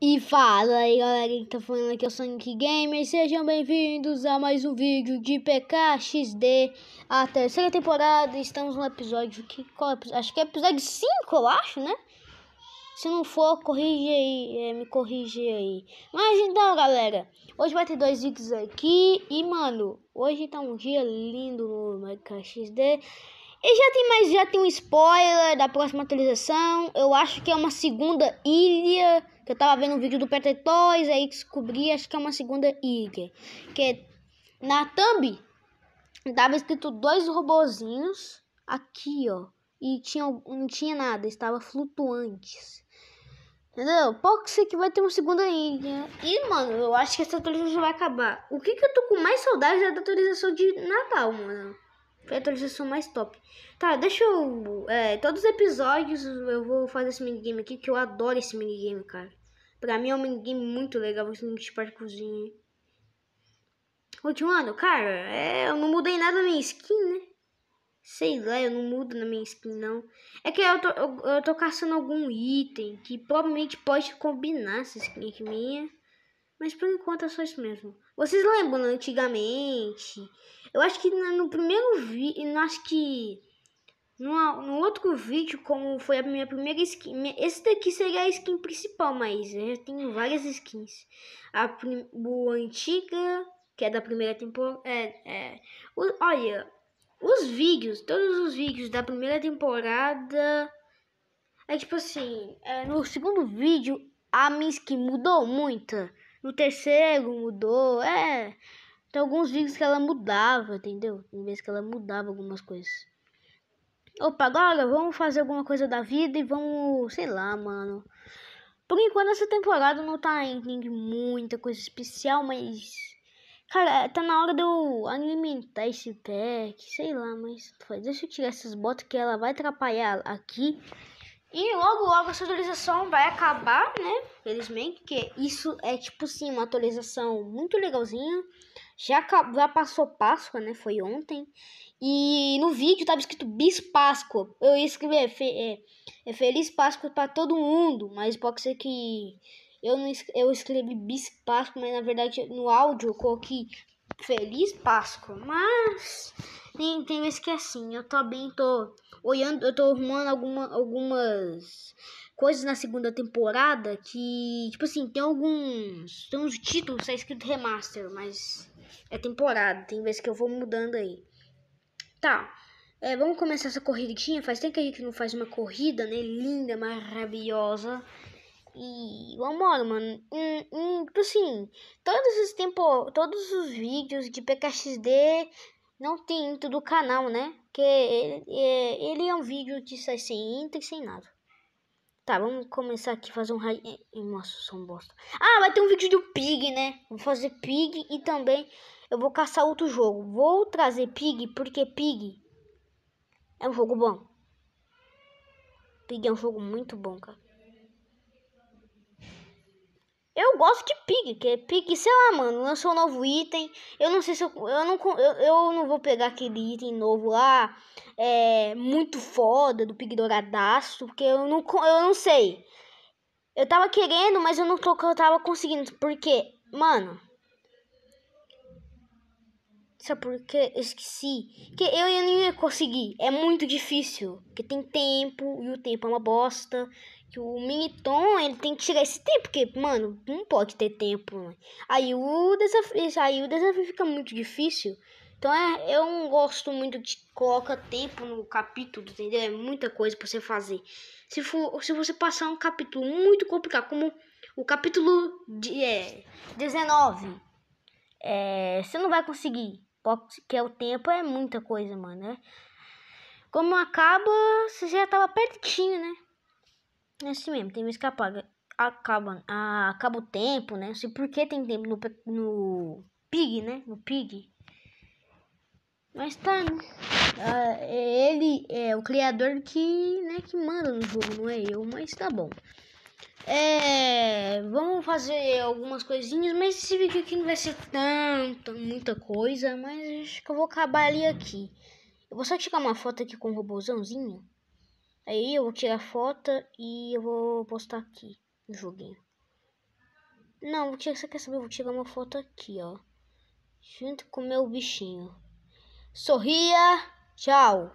E fala aí galera que tá falando aqui é o Sonic Gamer, sejam bem-vindos a mais um vídeo de PKXD, a terceira temporada, estamos no episódio, que, qual é, acho que é episódio 5 eu acho, né? Se não for, corrige aí, é, me corrige aí. Mas então galera, hoje vai ter dois vídeos aqui e mano, hoje tá um dia lindo no PKXD. E já tem mais, já tem um spoiler da próxima atualização, eu acho que é uma segunda ilha que eu tava vendo um vídeo do PT 2, aí descobri, acho que é uma segunda ilha. Que é na thumb tava escrito dois robozinhos aqui, ó. E tinha, não tinha nada, estava flutuantes. Entendeu? Pode ser que vai ter uma segunda ilha. E, mano, eu acho que essa atualização vai acabar. O que que eu tô com mais saudade é da atualização de Natal, mano. Foi a atualização mais top. Tá, deixa eu... É, todos os episódios eu vou fazer esse minigame aqui, que eu adoro esse minigame, cara. Pra mim é um minigame muito legal, você não participar de cozinha. Continuando, cara, é, eu não mudei nada na minha skin, né? Sei lá, eu não mudo na minha skin, não. É que eu tô, eu, eu tô caçando algum item que provavelmente pode combinar essa skin aqui minha. Mas por enquanto é só isso mesmo. Vocês lembram né, antigamente? Eu acho que no primeiro vídeo. Acho que numa, no outro vídeo, como foi a minha primeira skin, minha, esse daqui seria a skin principal, mas né, eu tenho várias skins. A, antiga, que é da primeira temporada, é, é o, olha, os vídeos, todos os vídeos da primeira temporada, é tipo assim, é, no segundo vídeo a minha skin mudou muito, no terceiro mudou, é, tem alguns vídeos que ela mudava, entendeu? Tem vezes que ela mudava algumas coisas. Opa, agora vamos fazer alguma coisa da vida e vamos, sei lá, mano. Por enquanto essa temporada não tá em muita coisa especial, mas cara, tá na hora de eu alimentar esse pack, sei lá, mas deixa eu tirar essas botas que ela vai atrapalhar aqui. E logo, logo essa atualização vai acabar, né? Felizmente, que isso é tipo sim uma atualização muito legalzinha. Já, acabou, já passou Páscoa, né? Foi ontem. E no vídeo tava escrito Bis Páscoa. Eu ia escrever é fe, é, é, Feliz Páscoa para todo mundo, mas pode ser que eu, não, eu escrevi Bis Páscoa, mas na verdade no áudio eu coloquei Feliz Páscoa. Mas tem, tem vezes que é assim, eu também tô olhando, eu tô arrumando alguma, algumas coisas na segunda temporada que, tipo assim, tem alguns, tem uns títulos, tá é escrito remaster, mas é temporada, tem vezes que eu vou mudando aí. Tá, é, vamos começar essa corridinha, faz tempo que a gente não faz uma corrida, né, linda, maravilhosa, e vambora, mano. E, e, tipo assim, todos os tempo, todos os vídeos de PKXD não tem intro do canal, né? Que ele, ele é um vídeo que sai sem intro e sem nada. Tá, vamos começar aqui fazer um raio. Nossa, são bosta. Ah, vai ter um vídeo do Pig, né? Vou fazer Pig e também eu vou caçar outro jogo. Vou trazer Pig porque Pig é um jogo bom. Pig é um jogo muito bom, cara. Eu gosto de Pig, que é Pig, sei lá, mano, lançou um novo item. Eu não sei se eu. Eu não, eu, eu não vou pegar aquele item novo lá. É. Muito foda, do Pig Douradaço. Porque eu não, eu não sei. Eu tava querendo, mas eu não tô, eu tava conseguindo. Porque, mano. Sabe por quê? Eu esqueci. Que eu, eu não ia conseguir. É muito difícil. Porque tem tempo. E o tempo é uma bosta. Que o Miniton, ele tem que tirar esse tempo, porque, mano, não pode ter tempo. Mano. Aí o desafio, aí o desafio fica muito difícil. Então é, eu não gosto muito de colocar tempo no capítulo, entendeu? É muita coisa pra você fazer. Se, for, se você passar um capítulo muito complicado, como o capítulo de, é, 19, é, você não vai conseguir. Porque é o tempo é muita coisa, mano. Né? Como acaba, você já tava pertinho, né? É assim mesmo, tem vezes que apaga, acaba, ah, acaba o tempo, né? Não sei por que tem tempo no, no Pig, né? No Pig. Mas tá, né? Ah, é ele é o criador que, né, que manda no jogo, não é eu, mas tá bom. É, vamos fazer algumas coisinhas, mas esse vídeo aqui não vai ser tanta, muita coisa, mas acho que eu vou acabar ali aqui. Eu vou só tirar uma foto aqui com o robôzãozinho. Aí eu vou tirar foto e eu vou postar aqui no joguinho. Não, vou tirar, você quer saber? Eu vou tirar uma foto aqui, ó. Junto com o meu bichinho. Sorria, tchau!